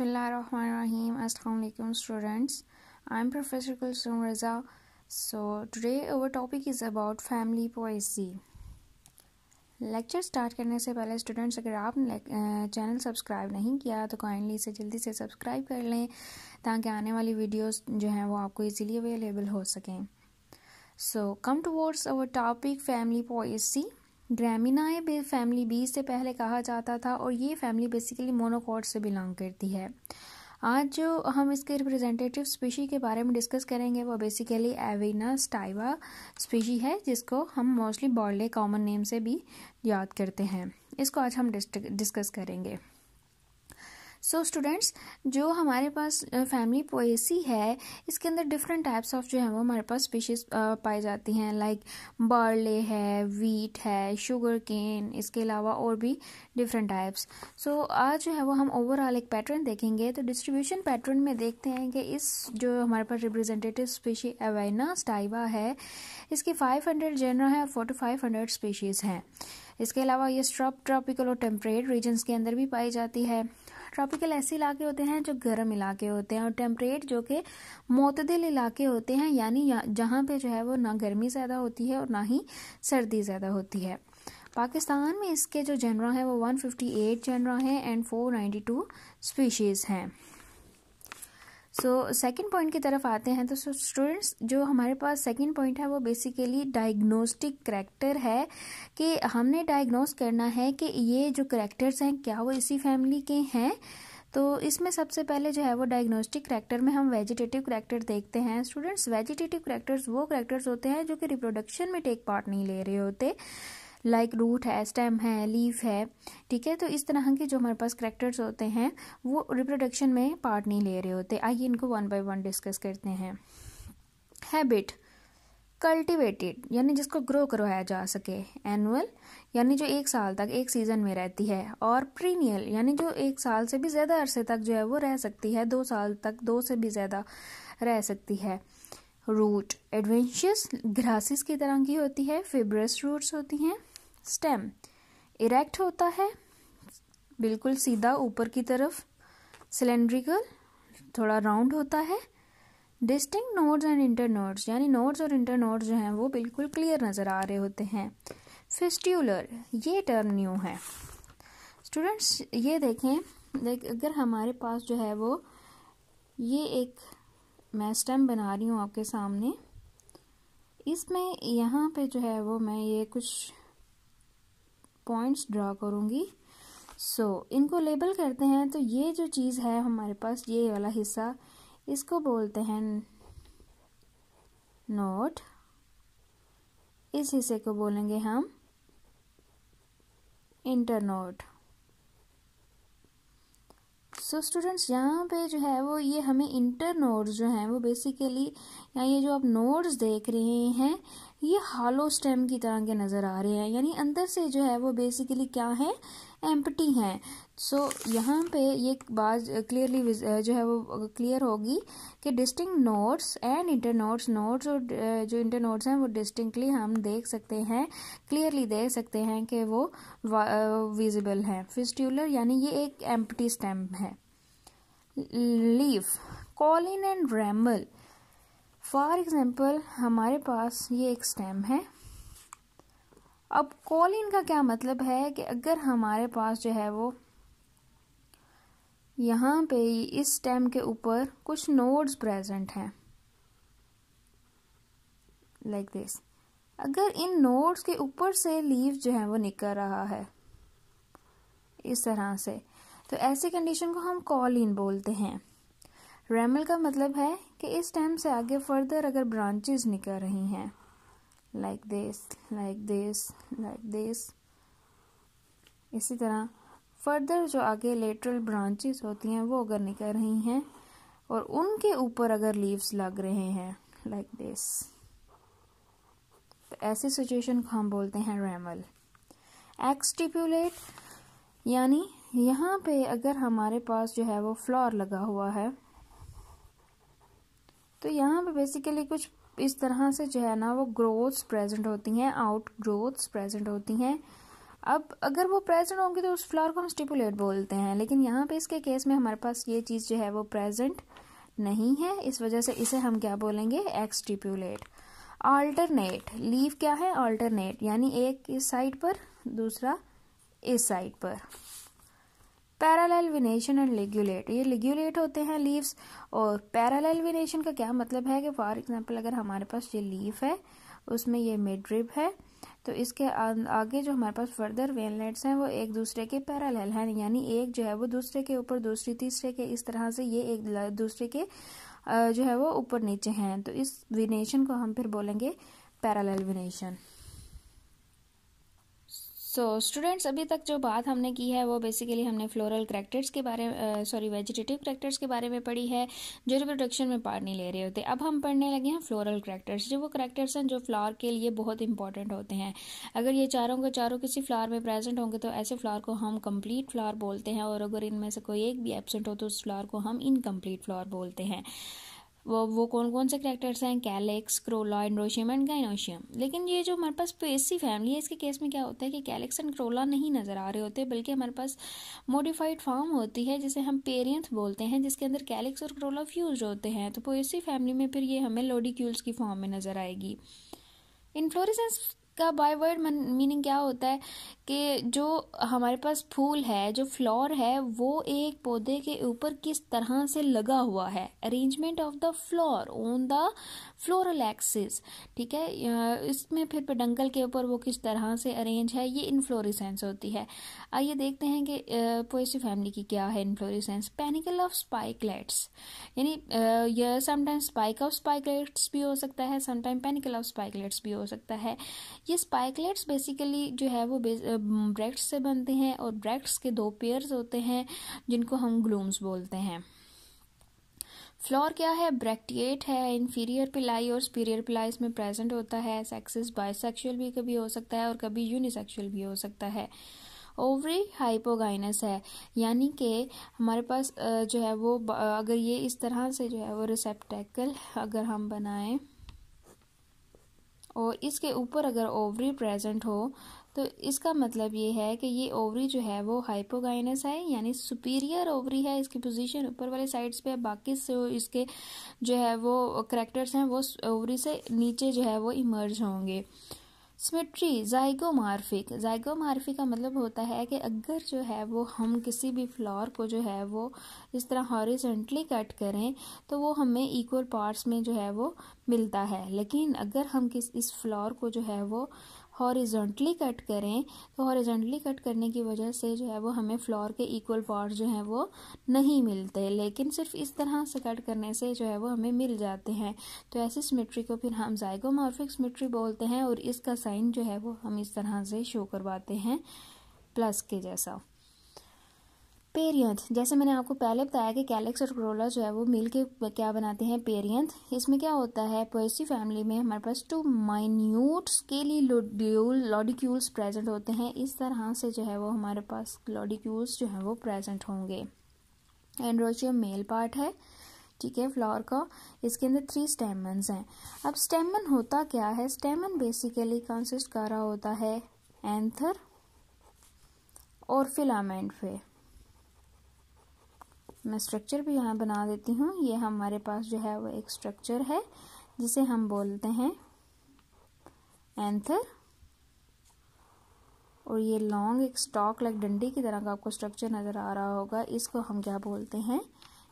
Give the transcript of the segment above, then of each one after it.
Bismillahirrahmanirrahim. Assalamu students I am professor Kulsum Raza so today our topic is about family poesy. Lecture start करने से पहले students अगर आपने channel subscribe नहीं किया तो काइंडली इसे जल्दी से सब्सक्राइब कर लें ताकि आने वाली वीडियोस जो हैं वो आपको इजीली अवेलेबल हो सकें so come to words our topic family Poaceae Gramineae family बी से पहले कहा जाता था और ये फैमिली बेसिकली मोनोकॉट से बिलोंग करती है आज जो हम इसके रिप्रेजेंटेटिव स्पीशी के बारे में डिस्कस करेंगे वो बेसिकली एवेना स्टाइवा स्पीशी है जिसको हम मोस्टली बॉर्डे कॉमन नेम से भी याद करते हैं इसको आज हम डिस्कस करेंगे सो so, स्टूडेंट्स जो हमारे पास फैमिली पोएसी है इसके अंदर डिफरेंट टाइप्स ऑफ जो है वो हमारे पास स्पीशीज पाई जाती हैं लाइक बार्ले है वीट है शुगर केन इसके अलावा और भी डिफरेंट टाइप्स सो आज जो है वो हम ओवरऑल एक पैटर्न देखेंगे तो डिस्ट्रीब्यूशन पैटर्न में देखते हैं कि इस जो हमारे पास रिप्रेजेंटेटिव स्पीशी एवेना स्टाइवा है इसके हंड्रेड जनरल है और फोर्टी फाइव हंड्रेड स्पीशीज़ हैं इसके अलावा ये स्ट्रॉप ट्रॉपिकल और टेम्परेट रीजन्स के अंदर भी पाई जाती है ट्रॉपिकल ऐसे इलाके होते हैं जो गर्म इलाके होते हैं और टेम्परेट जो कि मतदिल इलाके होते हैं यानी जहाँ पे जो है वो ना गर्मी ज़्यादा होती है और ना ही सर्दी ज़्यादा होती है पाकिस्तान में इसके जो जनरा हैं वो 158 जनरा हैं एंड 492 स्पीशीज़ हैं सो सेकेंड पॉइंट की तरफ आते हैं तो स्टूडेंट्स जो हमारे पास सेकेंड पॉइंट है वो बेसिकली डायग्नोस्टिक करैक्टर है कि हमने डायग्नोस करना है कि ये जो करैक्टर्स हैं क्या वो इसी फैमिली के हैं तो इसमें सबसे पहले जो है वो डायग्नोस्टिक करैक्टर में हम वेजिटेटिव करैक्टर देखते हैं स्टूडेंट्स वेजिटेटिव करैक्टर्स वो करैक्टर्स होते हैं जो कि रिप्रोडक्शन में टेक पार्ट नहीं ले रहे होते लाइक रूट है स्टेम है लीफ है ठीक है तो इस तरह के जो हमारे पास करेक्टर्स होते हैं वो रिप्रोडक्शन में पार्ट नहीं ले रहे होते आइए इनको वन बाय वन डिस्कस करते हैं हैबिट कल्टिवेटेड यानी जिसको ग्रो करवाया जा सके एनुअल यानी जो एक साल तक एक सीज़न में रहती है और प्रीनियल यानी जो एक साल से भी ज़्यादा अरसे तक जो है वो रह सकती है दो साल तक दो से भी ज़्यादा रह सकती है रूट एडवेंशियस ग्रासिस की तरह की होती है फेबरस रूट्स होती हैं स्टेम इरेक्ट होता है बिल्कुल सीधा ऊपर की तरफ सिलेंड्रिकल थोड़ा राउंड होता है distinct nodes and internodes यानी नोड्स और इंटर नोड्स जो हैं वो बिल्कुल क्लियर नज़र आ रहे होते हैं फिस्ट्यूलर ये टर्म न्यू है स्टूडेंट्स ये देखें देख अगर हमारे पास जो है वो ये एक मैं स्टेम बना रही हूँ आपके सामने इसमें यहाँ पे जो है वो मैं ये कुछ पॉइंट्स ड्रा करूँगी सो so, इनको लेबल करते हैं तो ये जो चीज़ है हमारे पास ये वाला हिस्सा इसको बोलते हैं नोट इस हिस्से को बोलेंगे हम इंटरनोट सो स्टूडेंट्स यहाँ पे जो है वो ये हमें इंटर नोट्स जो हैं वो बेसिकली यहाँ ये जो आप नोट्स देख रहे हैं ये हालो स्टेम की तरह के नज़र आ रहे हैं यानी अंदर से जो है वो बेसिकली क्या है एम्पटी हैं सो so, यहाँ पे ये बात क्लियरली जो है वो क्लियर होगी कि distinct nodes and internodes nodes और जो इंटर नोट्स हैं वो डिस्टिंक्टली हम देख सकते हैं क्लियरली देख सकते हैं कि वो विजिबल हैं फिस्ट्यूलर यानी ये एक एम्पटी स्टेम है leaf cauline and ramal for example हमारे पास ये एक स्टेम है अब कॉलिन का क्या मतलब है कि अगर हमारे पास जो है वो यहाँ पे इस स्टेम के ऊपर कुछ नोड्स प्रेजेंट हैं लाइक like दिस अगर इन नोड्स के ऊपर से लीव जो है वो निकल रहा है इस तरह से तो ऐसे कंडीशन को हम कॉलिन बोलते हैं रेमल का मतलब है कि इस टाइम से आगे फर्दर अगर ब्रांचेस निकल रही हैं like this like this like this इसी तरह फर्दर जो आगे लेटरल ब्रांचेस होती हैं वो अगर निकल रही हैं और उनके ऊपर अगर लीव्स लग रहे हैं लाइक दिस तो ऐसी सिचुएशन को हम बोलते हैं रैमल एक्सटिप्यूलेट यानी यहाँ पे अगर हमारे पास जो है वो फ्लावर लगा हुआ है तो यहाँ पे बेसिकली कुछ इस तरह से जो है ना वो ग्रोथ्स प्रेजेंट होती हैं आउट ग्रोथ्स प्रेजेंट होती हैं अब अगर वो प्रेजेंट होंगी तो उस फ्लावर को हम स्टिपुलेट बोलते हैं लेकिन यहाँ पे इसके केस में हमारे पास ये चीज़ जो है वो प्रेजेंट नहीं है इस वजह से इसे हम क्या बोलेंगे एक्सटिपुलेट ऑल्टरनेट लीव क्या है ऑल्टरनेट यानी एक इस साइड पर दूसरा इस साइड पर पैरालेल विनेशन एंड लिग्यूलेट ये लिग्यूलेट होते हैं लीव्स और पैरालेल विनेशन का क्या मतलब है कि फॉर एग्जांपल अगर हमारे पास ये लीफ है उसमें ये मिड्रिप है तो इसके आगे जो हमारे पास फर्दर वेनलेट्स हैं वो एक दूसरे के पैरालेल हैं यानी एक जो है वो दूसरे के ऊपर दूसरी तीसरे के इस तरह से ये एक दूसरे के जो है वो ऊपर नीचे हैं तो इस विनेशन को हम फिर बोलेंगे parallel venation so so, students अभी तक जो बात हमने की है वो बेसिकली हमने फ्लोरल करेक्टर्स के बारे में सॉरी वेजिटेटिव करैक्टर्स के बारे में पढ़ी है जो रिप्रोडक्शन में पार्ट नहीं ले रहे होते अब हम पढ़ने लगे हैं फ्लोरल करैक्टर्स जो वो करैक्टर्स हैं जो फ्लावर के लिए बहुत इंपॉर्टेंट होते हैं अगर ये चारों के चारों किसी फ्लावर में प्रेजेंट होंगे तो ऐसे फ्लावर को हम कम्प्लीट फ्लावर बोलते हैं और अगर इनमें से कोई एक भी एबसेंट हो तो उस फ्लावर को हम इनकम्प्लीट फ्लावर बोलते हैं वो वो कौन कौन से करेक्टर्स हैं calyx corolla androecium and gynoecium लेकिन ये जो हमारे पास पेसी फैमिली है इसके केस में क्या होता है कि कैलेक्स एंड क्रोला नहीं नज़र आ रहे होते बल्कि हमारे पास मोडिफाइड फॉर्म होती है जिसे हम पेरियंथ बोलते हैं जिसके अंदर कैलेक्स और क्रोला फ्यूज होते हैं तो पोएसी फैमिली में फिर ये हमें लोडिक्यूल्स की फॉर्म में नज़र आएगी इन्फ्लोरिसेंस का बाय वर्ड मीनिंग क्या होता है कि जो हमारे पास फूल है जो फ्लोर है वो एक पौधे के ऊपर किस तरह से लगा हुआ है arrangement of the flower on the floral axis ठीक है इसमें फिर पेडंगल के ऊपर वो किस तरह से अरेंज है ये इन्फ्लोरिसेंस होती है आइए देखते हैं कि पोएसी फैमिली की क्या है इन्फ्लोरिसेंस पेनिकल ऑफ स्पाइकलेट्स यानी समटाइम स्पाइक ऑफ स्पाइकलेट्स भी हो सकता है समटाइम पेनिकल ऑफ स्पाइकलेट्स भी हो सकता है ये स्पाइकलेट्स बेसिकली जो है वो ब्रैक्ट्स से बनते हैं और ब्रैक्ट्स के दो पेयर्स होते हैं जिनको हम ग्लूम्स बोलते हैं फ्लोर क्या है ब्रैक्टिएट है इन्फीरियर पिलाई और सुपीरियर पिलाई इसमें प्रेजेंट होता है सेक्सेस बाइसेक्सुअल भी कभी हो सकता है और कभी यूनिसेक्सुअल भी हो सकता है ओवरी हाइपोगाइनस है यानी कि हमारे पास जो है वो अगर ये इस तरह से जो है वो रिसेप्टेकल अगर हम बनाएं और इसके ऊपर अगर ओवरी प्रेजेंट हो तो इसका मतलब ये है कि ये ओवरी जो है वो हाइपोगाइनस है यानी सुपीरियर ओवरी है इसकी पोजीशन ऊपर वाले साइड्स पे बाकी से इसके जो है वो करेक्टर्स हैं वो ओवरी से नीचे जो है वो इमर्ज होंगे सिमेट्री जाइगोमार्फिक जाइगोमार्फिक का मतलब होता है कि अगर जो है वो हम किसी भी फ्लावर को जो है वो इस तरह हॉरिजेंटली कट करें तो वो हमें इक्वल पार्ट्स में जो है वो मिलता है लेकिन अगर हम किस इस फ्लावर को जो है वो हॉरिजॉन्टली कट करें तो हॉरिजॉन्टली कट करने की वजह से जो है वो हमें फ्लोर के इक्वल पार्ट जो हैं वो नहीं मिलते लेकिन सिर्फ इस तरह से कट करने से जो है वो हमें मिल जाते हैं तो ऐसी सिमेट्री को फिर हम जाइगोमॉर्फिक सिमेट्री बोलते हैं और इसका साइन जो है वो हम इस तरह से शो करवाते हैं प्लस के जैसा पेरियंथ जैसे मैंने आपको पहले बताया कि कैलेक्स और क्रोला जो है वो मिल के क्या बनाते हैं पेरियंथ इसमें क्या होता है पोएसी फैमिली में हमारे पास टू माइन्यूट स्केली लोड्यूल लॉडिक्यूल्स प्रेजेंट होते हैं इस तरह से जो है वो हमारे पास लॉडिक्यूल्स जो है वो प्रेजेंट होंगे एंड्रोचियम मेल पार्ट है ठीक है फ्लावर का इसके अंदर थ्री स्टेमन हैं अब स्टेमन होता क्या है स्टेमन बेसिकली कंसिस्ट कर रहा होता है एंथर और फिलामेंट पे मैं स्ट्रक्चर भी यहाँ बना देती हूँ ये हमारे पास जो है वो एक स्ट्रक्चर है जिसे हम बोलते हैं एंथर और ये लॉन्ग एक स्टॉक लाइक डंडी की तरह का आपको स्ट्रक्चर नज़र आ रहा होगा इसको हम क्या बोलते हैं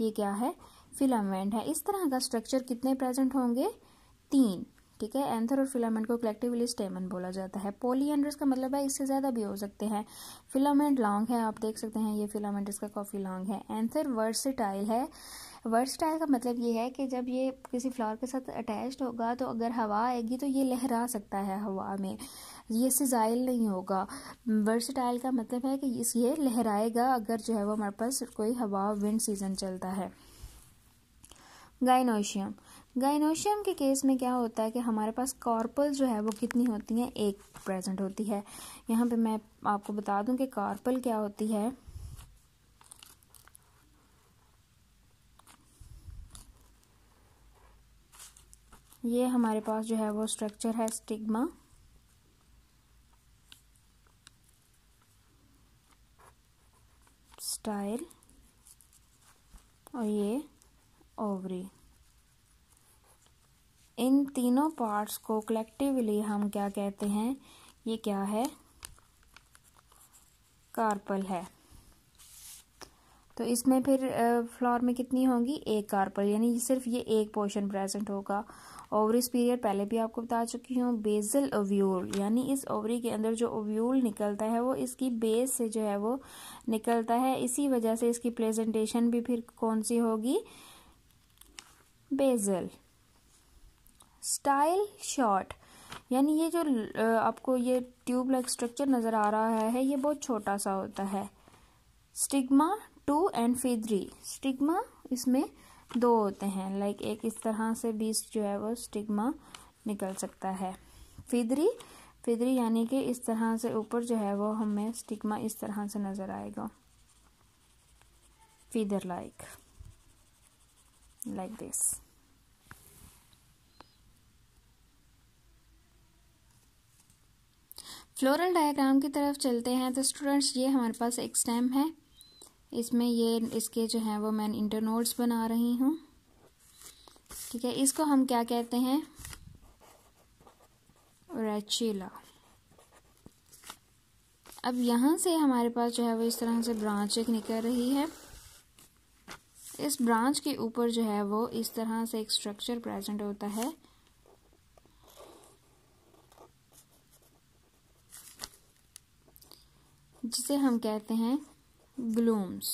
ये क्या है फिलामेंट है इस तरह का स्ट्रक्चर कितने प्रेजेंट होंगे तीन ठीक है एंथर और फिलामेंट को कलेक्टिवली स्टेमन बोला जाता है पोलियंड्रस का मतलब है इससे ज़्यादा भी हो सकते हैं फिलामेंट लॉन्ग है आप देख सकते हैं ये फिलामेंट इसका काफ़ी लॉन्ग है एंथर वर्सटाइल है वर्सटाइल का मतलब ये है कि जब ये किसी फ्लावर के साथ अटैच्ड होगा तो अगर हवा आएगी तो ये लहरा सकता है हवा में ये सिजाइल नहीं होगा वर्सटाइल का मतलब है कि ये लहराएगा अगर जो है वो हमारे पास कोई हवा विंड सीजन चलता है गाइनोशियम गाइनोशियम के केस में क्या होता है कि हमारे पास कॉर्पल जो है वो कितनी होती हैं एक प्रेजेंट होती है यहाँ पे मैं आपको बता दूं कि कॉर्पल क्या होती है ये हमारे पास जो है वो स्ट्रक्चर है स्टिग्मा स्टाइल और ये ओवरी इन तीनों पार्ट्स को कलेक्टिवली हम क्या कहते हैं ये क्या है कार्पल है तो इसमें फिर फ्लावर में कितनी होगी एक कार्पल यानी सिर्फ ये एक पोर्शन प्रेजेंट होगा ओवरी पीरियड पहले भी आपको बता चुकी हूँ बेजल ओव्यूल यानी इस ओवरी के अंदर जो ओव्यूल निकलता है वो इसकी बेस से जो है वो निकलता है इसी वजह से इसकी प्रेजेंटेशन भी फिर कौन सी होगी बेजल स्टाइल शॉट यानी ये जो आपको ये ट्यूब लाइक स्ट्रक्चर नज़र आ रहा है ये बहुत छोटा सा होता है stigma two and feathery stigma इसमें दो होते हैं लाइक एक इस तरह से बीस जो है वो स्टिग्मा निकल सकता है फिदरी फिदरी यानी कि इस तरह से ऊपर जो है वो हमें स्टिग्मा इस तरह से नज़र आएगा feather like like this floral diagram की तरफ चलते हैं तो स्टूडेंट्स ये हमारे पास एक स्टेम है इसमें ये इसके जो है वो मैं इंटरनोट्स बना रही हूँ ठीक है इसको हम क्या कहते हैं रेचिला अब यहाँ से हमारे पास जो है वो इस तरह से ब्रांच एक निकल रही है इस ब्रांच के ऊपर जो है वो इस तरह से एक स्ट्रक्चर प्रेजेंट होता है जिसे हम कहते हैं ग्लूम्स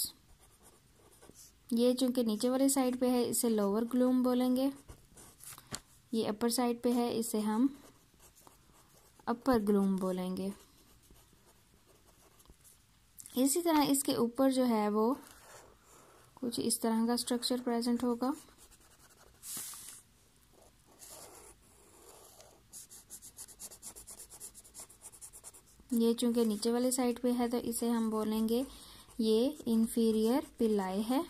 ये चूंकि नीचे वाले साइड पे है इसे लोअर ग्लूम बोलेंगे ये अपर साइड पे है इसे हम अपर ग्लूम बोलेंगे इसी तरह इसके ऊपर जो है वो कुछ इस तरह का स्ट्रक्चर प्रेजेंट होगा ये चूंकि नीचे वाली साइड पे है तो इसे हम बोलेंगे ये इन्फीरियर पिलाई है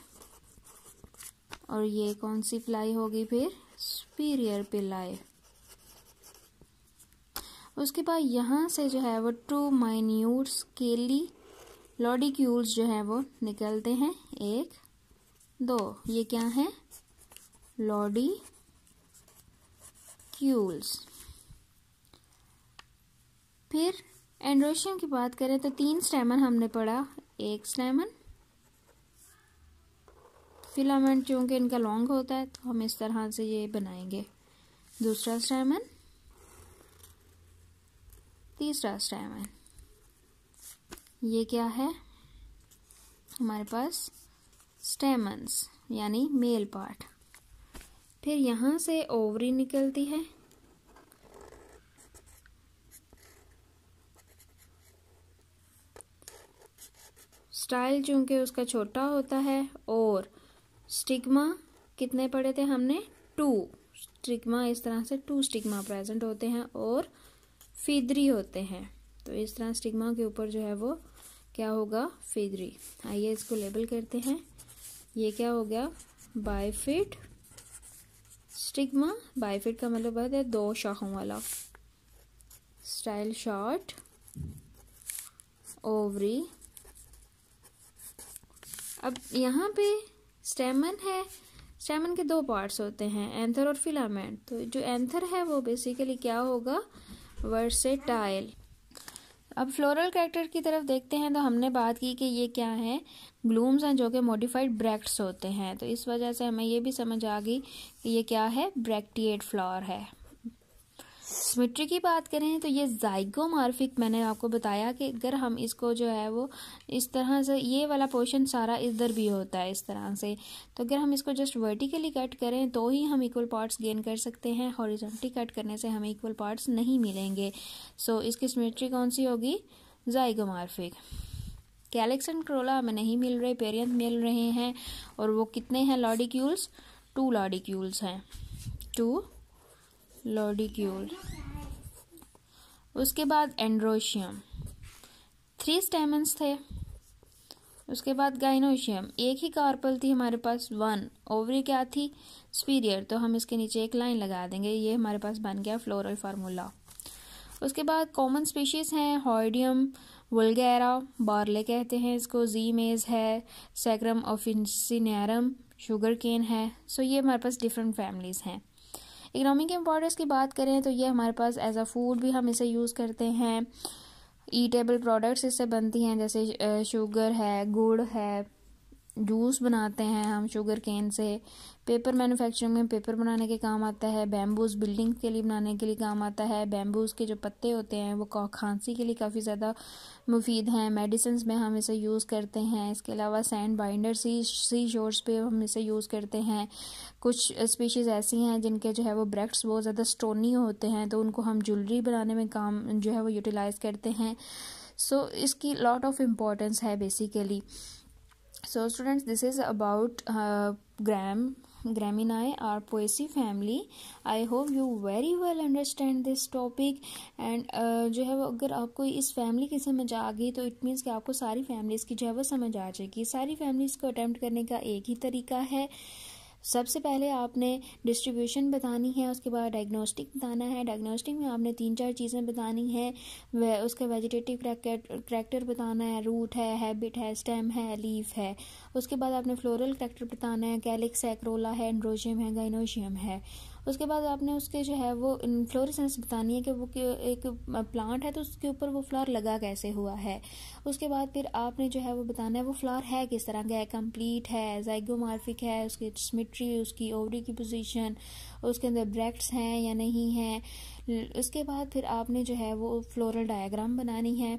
और ये कौन सी पिलाई होगी फिर सुपीरियर पिलाई उसके बाद यहाँ से जो है वो टू माइन्यूट स्केली लॉडिक्यूल्स जो है वो निकलते हैं एक दो ये क्या है लॉडी क्यूल्स फिर एंड्रोशियम की बात करें तो तीन स्टैमन हमने पढ़ा एक स्टैमन फिलामेंट चूँकि इनका लॉन्ग होता है तो हम इस तरह से ये बनाएंगे दूसरा स्टैमन तीसरा स्टैमन ये क्या है हमारे पास स्टेमन्स यानी मेल पार्ट फिर यहाँ से ओवरी निकलती है स्टाइल चूंकि उसका छोटा होता है और स्टिग्मा कितने पढ़े थे हमने टू स्टिग्मा इस तरह से टू स्टिग्मा प्रेजेंट होते हैं और फिदरी होते हैं तो इस तरह स्टिग्मा के ऊपर जो है वो क्या होगा फिदरी आइए इसको लेबल करते हैं ये क्या हो गया बायफिट स्टिग्मा बायफिट का मतलब होता है दो शाखों वाला स्टाइल शॉर्ट ओवरी अब यहाँ पे स्टेमन है स्टेमन के दो पार्ट्स होते हैं एंथर और फिलामेंट तो जो एंथर है वो बेसिकली क्या होगा वर्सेटाइल अब फ्लोरल कैरेक्टर की तरफ देखते हैं तो हमने बात की कि ये क्या है ग्लूम्स हैं जो कि मॉडिफाइड ब्रैक्ट्स होते हैं तो इस वजह से हमें ये भी समझ आ गई कि ये क्या है ब्रैक्टिएट फ्लावर है सिमेट्री की बात करें तो ये जाइगोमार्फिक मैंने आपको बताया कि अगर हम इसको जो है वो इस तरह से ये वाला पोर्शन सारा इधर भी होता है इस तरह से तो अगर हम इसको जस्ट वर्टिकली कट करें तो ही हम इक्वल पार्ट्स गेन कर सकते हैं हॉरिजॉन्टली कट करने से हमें इक्वल पार्ट्स नहीं मिलेंगे सो so, इसकी सिमेट्री कौन सी होगी जाइगोमार्फिक कैलेक्स एंड क्रोला हमें नहीं मिल रहे पेरियंत मिल रहे हैं और वो कितने हैं लॉडिक्यूल्स टू लॉडिक्यूल्स हैं टू लॉडिक्यूल उसके बाद एंड्रोशियम थ्री स्टेमेंस थे उसके बाद गाइनोशियम एक ही कार्पल थी हमारे पास वन ओवरी क्या थी स्पीरियर तो हम इसके नीचे एक लाइन लगा देंगे ये हमारे पास बन गया फ्लोरल फार्मूला उसके बाद कॉमन स्पीशीज़ हैं हॉर्डियम वुलगैरा बार्ले कहते हैं इसको जी मेज़ है सैक्रम ऑफिसिनरम शुगर केन है सो ये हमारे पास डिफरेंट फैमिलीज़ हैं इकनॉमिक इम्पॉर्टेंस की बात करें तो ये हमारे पास एज अ फूड भी हम इसे यूज़ करते हैं ईटेबल प्रोडक्ट्स इससे बनती हैं जैसे शुगर है गुड़ है जूस बनाते हैं हम शुगर केन से पेपर मैन्युफैक्चरिंग में पेपर बनाने के काम आता है बैम्बूज बिल्डिंग के लिए बनाने के लिए काम आता है बैम्बूज के जो पत्ते होते हैं वो खांसी के लिए काफ़ी ज़्यादा मुफीद हैं मेडिसिन में हम इसे यूज़ करते हैं इसके अलावा sand binder sea sea shores पे हम इसे यूज़ करते हैं कुछ स्पीशीज़ ऐसी हैं जिनके जो है वो ब्रेक्ट्स बहुत ज़्यादा स्टोनी होते हैं तो उनको हम ज्वेलरी बनाने में काम जो है वो यूटिलाइज़ करते हैं सो so, इसकी लॉट ऑफ इम्पोर्टेंस है basically so students this is about uh, gram graminae or poaceae family I hope you very well understand this topic and जो है वो अगर आपको इस फैमिली की समझ आ गई तो इट मीन्स कि आपको सारी फैमिलीज़ की जो है वो समझ आ जाएगी सारी फैमिलीज़ को अटैम्प्ट करने का एक ही तरीका है uh, सबसे पहले आपने डिस्ट्रीब्यूशन बतानी है उसके बाद डायग्नोस्टिक बताना है डायग्नोस्टिक में आपने तीन चार चीज़ें बतानी हैं वे उसका वेजिटेटिव करैक्टर बताना है रूट है हैबिट है स्टेम है लीफ है उसके बाद आपने फ्लोरल करैक्टर बताना है कैलिक्स है क्रोला है एंड्रोशियम है गाइनोशियम है उसके बाद आपने उसके जो है वो फ्लोरेसेंस बतानी है कि वो एक प्लांट है तो उसके ऊपर वो फ्लावर लगा कैसे हुआ है उसके बाद फिर आपने जो है वो बताना है वो फ्लावर है किस तरह का है कंप्लीट है जाइगोमार्फिक है उसकी सिमिट्री उसकी ओवरी की पोजीशन उसके अंदर ब्रैक्ट्स हैं या नहीं हैं उसके बाद फिर आपने जो है वो फ्लोरल डायग्राम बनानी है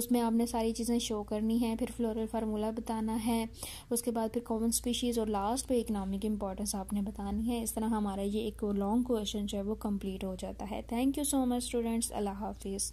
उसमें आपने सारी चीज़ें शो करनी है फिर फ्लोरल फार्मूला बताना है उसके बाद फिर कॉमन स्पीशीज़ और लास्ट पे इकनॉमिक इंपॉर्टेंस आपने बतानी है इस तरह हमारा ये एक लॉन्ग क्वेश्चन जो है वो कम्प्लीट हो जाता है thank you so much students अल्लाह हाफिज़